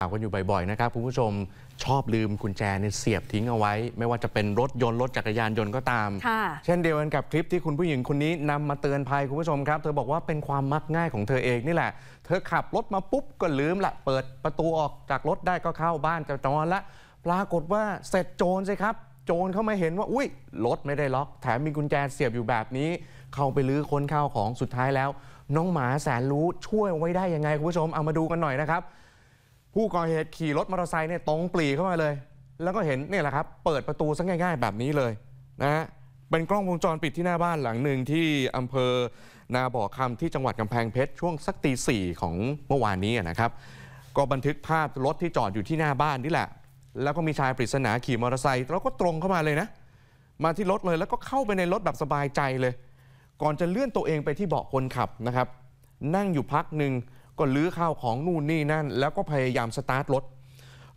ข่าวกันอยู่บ่อย ๆนะครับ คุณผู้ชมชอบลืมกุญแจเนี่ยเสียบทิ้งเอาไว้ ไม่ว่าจะเป็นรถยนต์รถจักรยานยนต์ก็ตาม เช่นเดียวกันกับคลิปที่คุณผู้หญิงคนนี้นำมาเตือนภัยคุณผู้ชมครับ เธอบอกว่าเป็นความมักง่ายของเธอเองนี่แหละ เธอขับรถมาปุ๊บ ก็ลืมละ เปิดประตูออกจากรถได้ก็เข้าบ้านจะนอนละปรากฏว่าเสร็จโจรสิครับ โจรเข้ามาเห็นว่า อุ้ยรถไม่ได้ล็อก แถมมีกุญแจเสียบอยู่แบบนี้ เข้าไปลื้อค้นข้าวของสุดท้ายแล้ว น้องหมาแสนรู้ช่วยไว้ได้ยังไงคุณผู้ชมเอามาดูกันหน่อยนะครับผู้ก่อเหตุ ขี่รถมอเตอร์ไซค์เนี่ยตรงปลีเข้ามาเลย แล้วก็เห็นเนี่ยแหละครับเปิดประตูซะง่าย ๆ แบบนี้เลยนะฮะเป็นกล้องวงจรปิดที่หน้าบ้านหลังหนึ่งที่อำเภอนาบ่อคำที่จังหวัดกำแพงเพชรช่วงสักตีสี่ของเมื่อวานนี้นะครับ ก็บันทึกภาพรถที่จอดอยู่ที่หน้าบ้านนี่แหละ แล้วก็มีชายปริศนาขี่มอเตอร์ไซค์แล้วก็ตรงเข้ามาเลยนะ มาที่รถเลย แล้วก็เข้าไปในรถแบบสบายใจเลย ก่อนจะเลื่อนตัวเองไปที่เบาะคนขับนะครับ นั่งอยู่พักหนึ่งก็ลื้อข้าวของนู่นนี่นั่นแล้วก็พยายามสตาร์ทรถ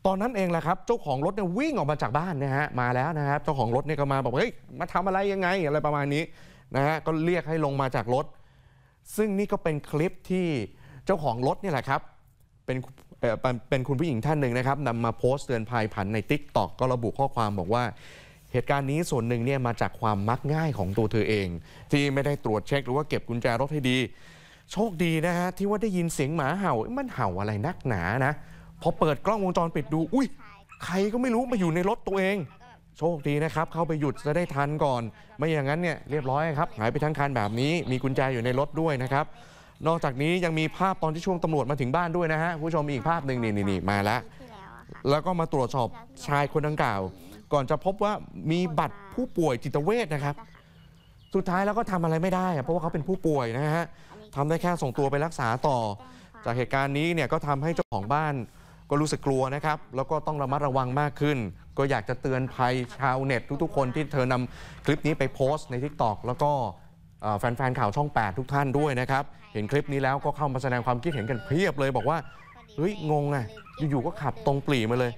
ตอนนั้นเองแหละครับเจ้าของรถเนี่ยวิ่งออกมาจากบ้านนะฮะมาแล้วนะครับเจ้าของรถเนี่ยก็มาบอกเฮ้ยมาทำอะไรยังไงอะไรประมาณนี้นะฮะก็เรียกให้ลงมาจากรถซึ่งนี่ก็เป็นคลิปที่เจ้าของรถนี่แหละครับเป็นเป็นคุณผู้หญิงท่านหนึ่งนะครับนำมาโพสต์เตือนภัยผ่านในทิกตอกก็ระบุข้อความบอกว่า เหตุการณ์นี้ส่วนหนึ่งเนี่ยมาจากความมักง่ายของตัวเธอเอง ที่ไม่ได้ตรวจเช็คหรือว่าเก็บกุญแจรถให้ดีโชคดีนะฮะที่ว่าได้ยินเสียงหมาเห่า มันเห่าอะไรนักหนานะพอเปิดกล้องวงจรปิดดู อุ้ยใครก็ไม่รู้มาอยู่ในรถตัวเอง โชคดีนะครับ เข้าไปหยุดจะได้ทันก่อนไม่อย่างนั้นเนี่ยเรียบร้อยครับ หายไปทั้งคันแบบนี้ มีกุญแจอยู่ในรถด้วยนะครับ นอกจากนี้ยังมีภาพตอนที่ช่วงตำรวจมาถึงบ้านด้วยนะฮะผู้ชมอีกภาพหนึ่งนี่นี่มาแล้ว แล้วก็มาตรวจสอบชายคนดังกล่าว ก่อนจะพบว่ามีบัตรผู้ป่วยจิตเวชนะครับ สุดท้ายแล้วก็ทำอะไรไม่ได้เพราะว่าเขาเป็นผู้ป่วยนะฮะทำได้แค่ส่งตัวไปรักษาต่อ จากเหตุการณ์นี้เนี่ยก็ทำให้เจ้าของบ้านก็รู้สึกกลัวนะครับ แล้วก็ต้องระมัดระวังมากขึ้น ก็อยากจะเตือนภัยชาวเน็ต ทุกๆคนที่เธอนำคลิปนี้ไปโพสต์ใน t ิ k t o กแล้วก็แฟนๆข่าวช่อง 8 ทุกท่านด้วยนะครับ เห็นคลิปนี้แล้วก็เข้ามาแสดงความคิดเห็นกันเพียบเลยบอกว่าเฮ้ยงงอ่ะอยู่ๆก็ขับตรงปลีมาเลย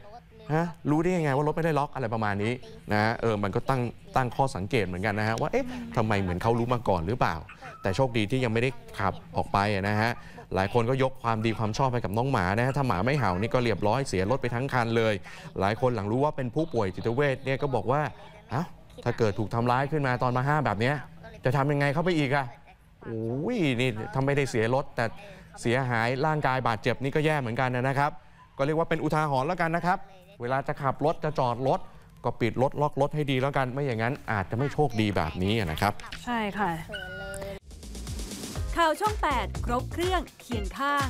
ฮะรู้ได้ยังไงว่ารถไม่ได้ล็อกอะไรประมาณนี้นะเออมันก็ตั้งตั้งข้อสังเกตเหมือนกันนะฮะว่าเอ๊ะทำไมเหมือนเขารู้มาก่อนหรือเปล่า แต่โชคดีที่ยังไม่ได้ขับออกไปนะฮะหลายคนก็ยกความดีความชอบไปกับน้องหมานะฮะถ้าหมาไม่เห่านี่ก็เรียบร้อยเสียรถไปทั้งคันเลย หลายคนหลังรู้ว่าเป็นผู้ป่วยจิตเวชเนี่ยก็บอกว่าเอ้าถ้าเกิดถูกทำร้ายขึ้นมาตอนมาห้าแบบนี้จะทำยังไงเข้าไปอีกอะโอ้ยนี่ทำไม่ได้เสียรถแต่เสียหายร่างกายบาดเจ็บนี่ก็แย่เหมือนกันนะครับก็เรียกว่าเป็นอุทาหรณ์แล้วกันนะครับเวลาจะขับรถ จะจอดรถ ก็ปิดรถ ล็อกรถให้ดีแล้วกันไม่อย่างนั้นอาจจะไม่โชคดีแบบนี้นะครับ ใช่ค่ะ ข่าวช่อง8 ครบเครื่องเคียงข้าง